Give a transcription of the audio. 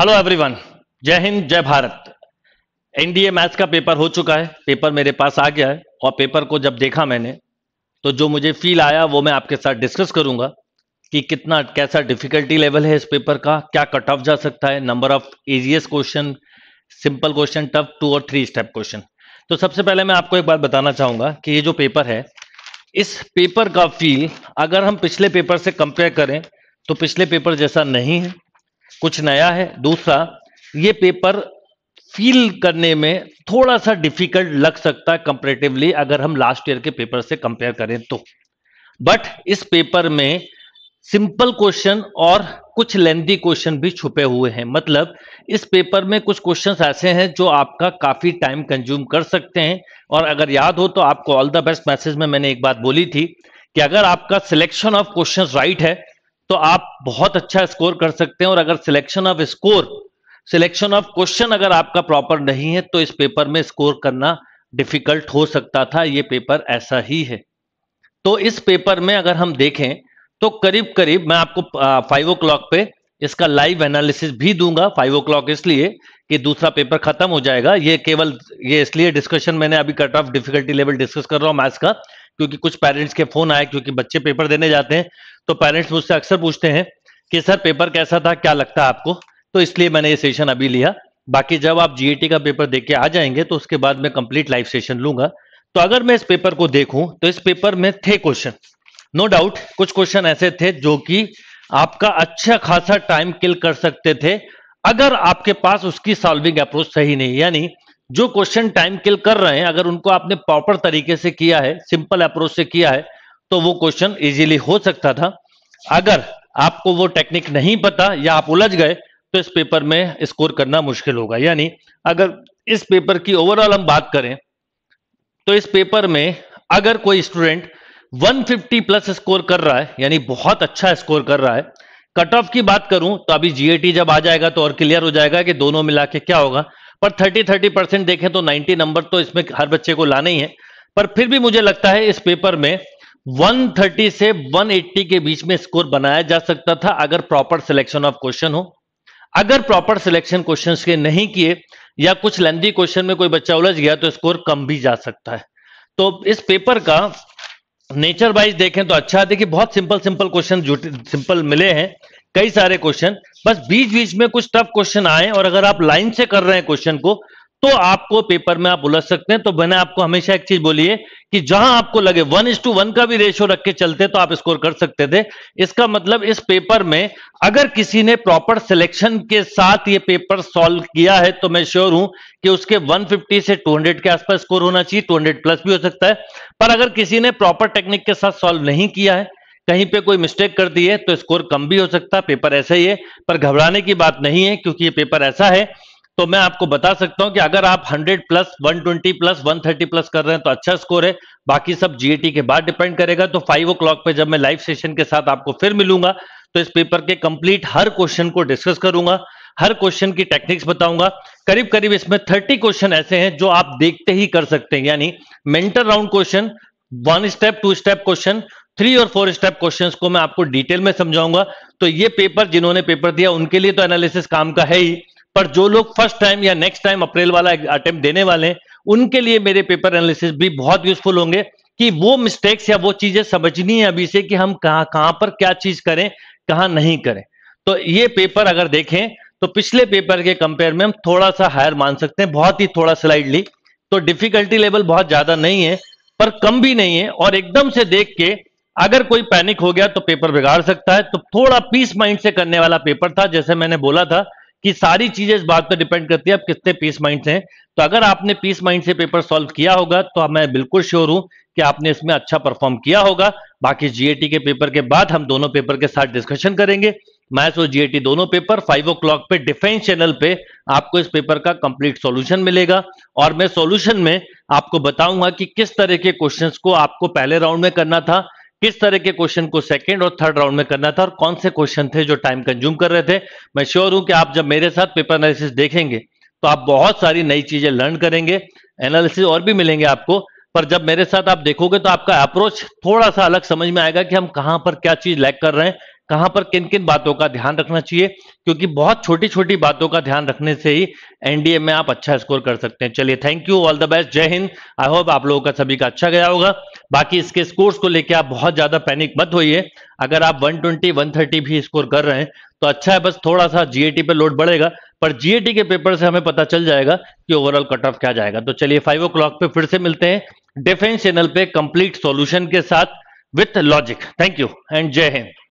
hello everyone जय हिंद जय Bharat NDA maths का पेपर हो चुका है पेपर मेरे पास आ गया है और पेपर को जब देखा मैंने तो जो मुझे फील आया वो मैं आपके साथ डिस्कस करूंगा कि कितना कैसा डिफिकल्टी लेवल है इस पेपर का क्या कट ऑफ जा सकता है number of easy question simple question tough two और थ्री स्टेप क्वेश्चन तो सबसे पहले मैं आपको एक बात बताना चाहूंगा कि ये जो पेपर है इस पेपर का फील अगर हम पिछले पेपर से कंपेयर करें तो पिछले पेपर जैसा नहीं है कुछ नया है दूसरा ये पेपर फील करने में थोड़ा सा डिफिकल्ट लग सकता है कंपेरेटिवली अगर हम लास्ट ईयर के पेपर से कंपेयर करें तो बट इस पेपर में सिंपल क्वेश्चन और कुछ लेंदी क्वेश्चन भी छुपे हुए हैं मतलब इस पेपर में कुछ क्वेश्चन ऐसे हैं जो आपका काफी टाइम कंज्यूम कर सकते हैं और अगर याद हो तो आपको ऑल द बेस्ट मैसेज में मैंने एक बात बोली थी कि अगर आपका सिलेक्शन ऑफ क्वेश्चन राइट है तो आप बहुत अच्छा स्कोर कर सकते हैं और अगर selection of score selection of question अगर आपका प्रॉपर नहीं है तो इस पेपर में स्कोर करना डिफिकल्ट हो सकता था ये पेपर ऐसा ही है तो इस पेपर में अगर हम देखें तो करीब करीब मैं आपको फाइव ओ क्लॉक पे इसका लाइव एनालिसिस भी दूंगा फाइव ओ क्लॉक इसलिए कि दूसरा पेपर खत्म हो जाएगा ये केवल ये इसलिए डिस्कशन मैंने अभी cut off difficulty level discuss कर रहा हूं मैथ्स का क्योंकि कुछ पेरेंट्स के फोन आए क्योंकि बच्चे पेपर देने जाते हैं तो पेरेंट्स मुझसे अक्सर पूछते हैं कि सर पेपर कैसा था क्या लगता है आपको तो इसलिए मैंने ये सेशन अभी लिया बाकी जब आप जी e का पेपर देख के आ जाएंगे तो उसके बाद मैं कंप्लीट लाइव सेशन लूंगा तो अगर मैं इस पेपर को देखूं तो इस पेपर में थे क्वेश्चन नो डाउट कुछ क्वेश्चन ऐसे थे जो कि आपका अच्छा खासा टाइम किल कर सकते थे अगर आपके पास उसकी सॉल्विंग अप्रोच सही नहीं यानी जो क्वेश्चन टाइम किल कर रहे हैं अगर उनको आपने प्रॉपर तरीके से किया है सिंपल अप्रोच से किया है तो वो क्वेश्चन इजीली हो सकता था अगर आपको वो टेक्निक नहीं पता या आप उलझ गए तो इस पेपर में स्कोर करना मुश्किल होगा यानी अगर इस पेपर की ओवरऑल हम बात करें तो इस पेपर में अगर कोई स्टूडेंट 150 प्लस स्कोर कर रहा है यानी बहुत अच्छा स्कोर कर रहा है कट ऑफ की बात करूं तो अभी जीएटी जब आ जाएगा तो और क्लियर हो जाएगा कि दोनों मिला के क्या होगा पर 30 30 परसेंट देखें तो 90 नंबर तो इसमें हर बच्चे को लाना ही है पर फिर भी मुझे लगता है इस पेपर में 130 से 180 के बीच में स्कोर बनाया जा सकता था अगर प्रॉपर सिलेक्शन ऑफ क्वेश्चन हो अगर प्रॉपर सिलेक्शन क्वेश्चन के नहीं किए या कुछ लेंदी क्वेश्चन में कोई बच्चा उलझ गया तो स्कोर कम भी जा सकता है तो इस पेपर का नेचर वाइज देखें तो अच्छा है देखिए बहुत सिंपल सिंपल क्वेश्चन सिंपल मिले हैं कई सारे क्वेश्चन बस बीच बीच में कुछ टफ क्वेश्चन आए और अगर आप लाइन से कर रहे हैं क्वेश्चन को तो आपको पेपर में आप उलझ सकते हैं तो मैंने आपको हमेशा एक चीज बोली है कि जहां आपको लगे वन इज टू वन का भी रेशियो रख के चलते तो आप स्कोर कर सकते थे इसका मतलब इस पेपर में अगर किसी ने प्रॉपर सिलेक्शन के साथ ये पेपर सॉल्व किया है तो मैं श्योर हूं कि उसके 150 से 200 के आसपास स्कोर होना चाहिए 200 प्लस भी हो सकता है पर अगर किसी ने प्रॉपर टेक्निक के साथ सॉल्व नहीं किया है कहीं पे कोई मिस्टेक कर दी है तो स्कोर कम भी हो सकता है पेपर ऐसा ही है पर घबराने की बात नहीं है क्योंकि ये पेपर ऐसा है तो मैं आपको बता सकता हूं कि अगर आप 100 प्लस 120 प्लस 130 प्लस कर रहे हैं तो अच्छा स्कोर है बाकी सब जीएटी के बाद डिपेंड करेगा तो फाइव ओ पे जब मैं लाइव सेशन के साथ आपको फिर मिलूंगा तो इस पेपर के कंप्लीट हर क्वेश्चन को डिस्कस करूंगा हर क्वेश्चन की टेक्निक्स बताऊंगा करीब करीब इसमें 30 क्वेश्चन ऐसे हैं जो आप देखते ही कर सकते हैं यानी mental round question one step two step question three और फोर स्टेप क्वेश्चंस को मैं आपको डिटेल में समझाऊंगा तो ये पेपर जिन्होंने पेपर दिया उनके लिए तो एनालिसिस काम का है ही पर जो लोग फर्स्ट टाइम या नेक्स्ट टाइम अप्रैल वाला अटेम्प्ट देने वाले हैं उनके लिए मेरे पेपर एनालिसिस भी बहुत यूजफुल होंगे कि वो मिस्टेक्स या वो चीजें समझनी है अभी से कि हम कहां कहां पर क्या चीज करें कहां नहीं करें तो ये पेपर अगर देखें तो पिछले पेपर के कंपेयर में हम थोड़ा सा हायर मान सकते हैं बहुत ही थोड़ा स्लाइडली तो डिफिकल्टी लेवल बहुत ज्यादा नहीं है पर कम भी नहीं है और एकदम से देख के अगर कोई पैनिक हो गया तो पेपर बिगाड़ सकता है तो थोड़ा पीस माइंड से करने वाला पेपर था जैसे मैंने बोला था कि सारी चीजें इस बात पर डिपेंड करती है आप कितने पीस माइंड से हैं तो अगर आपने पीस माइंड से पेपर सॉल्व किया होगा तो मैं बिल्कुल श्योर हूं कि आपने इसमें अच्छा परफॉर्म किया होगा बाकी जीएटी के पेपर के बाद हम दोनों पेपर के साथ डिस्कशन करेंगे मैथ्स और जीएटी दोनों पेपर फाइव ओ क्लॉक पे डिफेंस चैनल पे आपको इस पेपर का कंप्लीट सॉल्यूशन मिलेगा और मैं सॉल्यूशन में आपको बताऊंगा कि किस तरह के क्वेश्चंस को आपको पहले राउंड में करना था किस तरह के क्वेश्चन को सेकंड और थर्ड राउंड में करना था और कौन से क्वेश्चन थे जो टाइम कंज्यूम कर रहे थे मैं श्योर हूं कि आप जब मेरे साथ पेपर एनालिसिस देखेंगे तो आप बहुत सारी नई चीजें लर्न करेंगे एनालिसिस और भी मिलेंगे आपको पर जब मेरे साथ आप देखोगे तो आपका अप्रोच थोड़ा सा अलग समझ में आएगा कि हम कहां पर क्या चीज लैक कर रहे हैं कहां पर किन किन बातों का ध्यान रखना चाहिए क्योंकि बहुत छोटी छोटी बातों का ध्यान रखने से ही एनडीए में आप अच्छा स्कोर कर सकते हैं चलिए thank you all the best जय हिंद आई होप आप लोगों का सभी का अच्छा गया होगा बाकी इसके स्कोर्स को लेके आप बहुत ज्यादा पैनिक मत होइए अगर आप 120 130 भी स्कोर कर रहे हैं तो अच्छा है बस थोड़ा सा जीएटी पे लोड बढ़ेगा पर जीएटी के पेपर से हमें पता चल जाएगा कि ओवरऑल कट ऑफ क्या जाएगा तो चलिए फाइव ओ क्लॉक पे फिर से मिलते हैं डिफेंस चैनल पे कंप्लीट सॉल्यूशन के साथ with logic thank you and जय हिंद